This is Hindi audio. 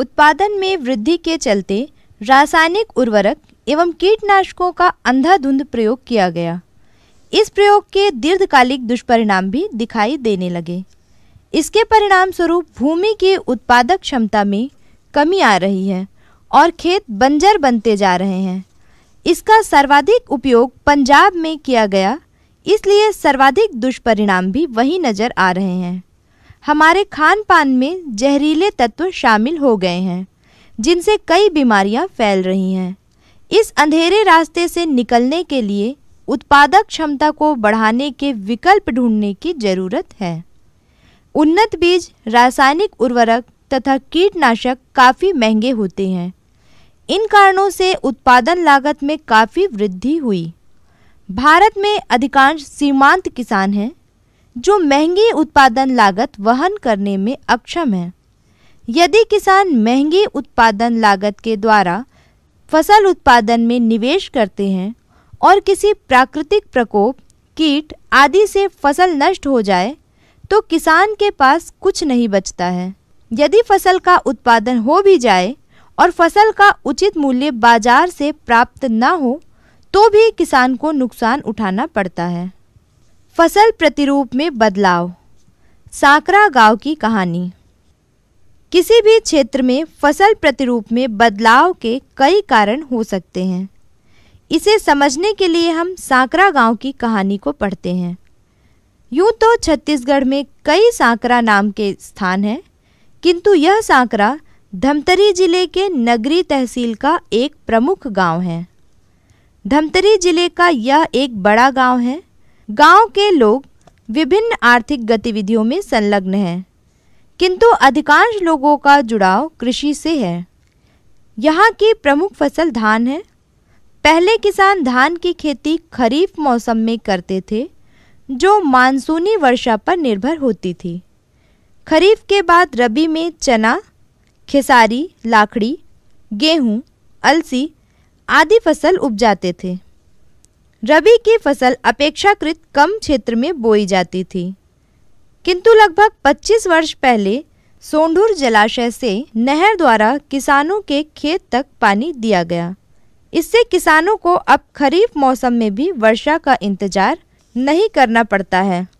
उत्पादन में वृद्धि के चलते रासायनिक उर्वरक एवं कीटनाशकों का अंधाधुंध प्रयोग किया गया इस प्रयोग के दीर्घकालिक दुष्परिणाम भी दिखाई देने लगे इसके परिणाम स्वरूप भूमि की उत्पादक क्षमता में कमी आ रही है और खेत बंजर बनते जा रहे हैं इसका सर्वाधिक उपयोग पंजाब में किया गया इसलिए सर्वाधिक दुष्परिणाम भी वही नज़र आ रहे हैं हमारे खान पान में जहरीले तत्व शामिल हो गए हैं जिनसे कई बीमारियां फैल रही हैं इस अंधेरे रास्ते से निकलने के लिए उत्पादक क्षमता को बढ़ाने के विकल्प ढूंढने की ज़रूरत है उन्नत बीज रासायनिक उर्वरक तथा कीटनाशक काफ़ी महंगे होते हैं इन कारणों से उत्पादन लागत में काफ़ी वृद्धि हुई भारत में अधिकांश सीमांत किसान हैं जो महंगी उत्पादन लागत वहन करने में अक्षम है यदि किसान महंगी उत्पादन लागत के द्वारा फसल उत्पादन में निवेश करते हैं और किसी प्राकृतिक प्रकोप कीट आदि से फसल नष्ट हो जाए तो किसान के पास कुछ नहीं बचता है यदि फसल का उत्पादन हो भी जाए और फसल का उचित मूल्य बाजार से प्राप्त न हो तो भी किसान को नुकसान उठाना पड़ता है फसल प्रतिरूप में बदलाव साकरा गांव की कहानी किसी भी क्षेत्र में फसल प्रतिरूप में बदलाव के कई कारण हो सकते हैं इसे समझने के लिए हम सांकरा गांव की कहानी को पढ़ते हैं यूं तो छत्तीसगढ़ में कई सांकरा नाम के स्थान हैं किंतु यह सांकरा धमतरी जिले के नगरी तहसील का एक प्रमुख गांव है धमतरी जिले का यह एक बड़ा गांव है गांव के लोग विभिन्न आर्थिक गतिविधियों में संलग्न हैं किंतु अधिकांश लोगों का जुड़ाव कृषि से है यहाँ की प्रमुख फसल धान है पहले किसान धान की खेती खरीफ मौसम में करते थे जो मानसूनी वर्षा पर निर्भर होती थी खरीफ के बाद रबी में चना खेसारी लाखड़ी गेहूँ अलसी आदि फसल उपजाते थे रबी की फसल अपेक्षाकृत कम क्षेत्र में बोई जाती थी किंतु लगभग 25 वर्ष पहले सोंढूर जलाशय से नहर द्वारा किसानों के खेत तक पानी दिया गया इससे किसानों को अब खरीफ मौसम में भी वर्षा का इंतजार नहीं करना पड़ता है